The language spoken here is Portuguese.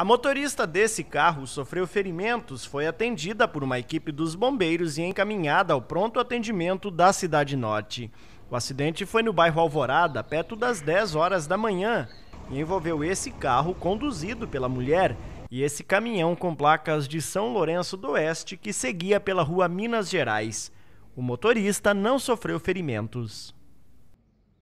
A motorista desse carro sofreu ferimentos, foi atendida por uma equipe dos bombeiros e encaminhada ao pronto atendimento da Cidade Norte. O acidente foi no bairro Alvorada, perto das 10 horas da manhã, e envolveu esse carro conduzido pela mulher e esse caminhão com placas de São Lourenço do Oeste que seguia pela rua Minas Gerais. O motorista não sofreu ferimentos.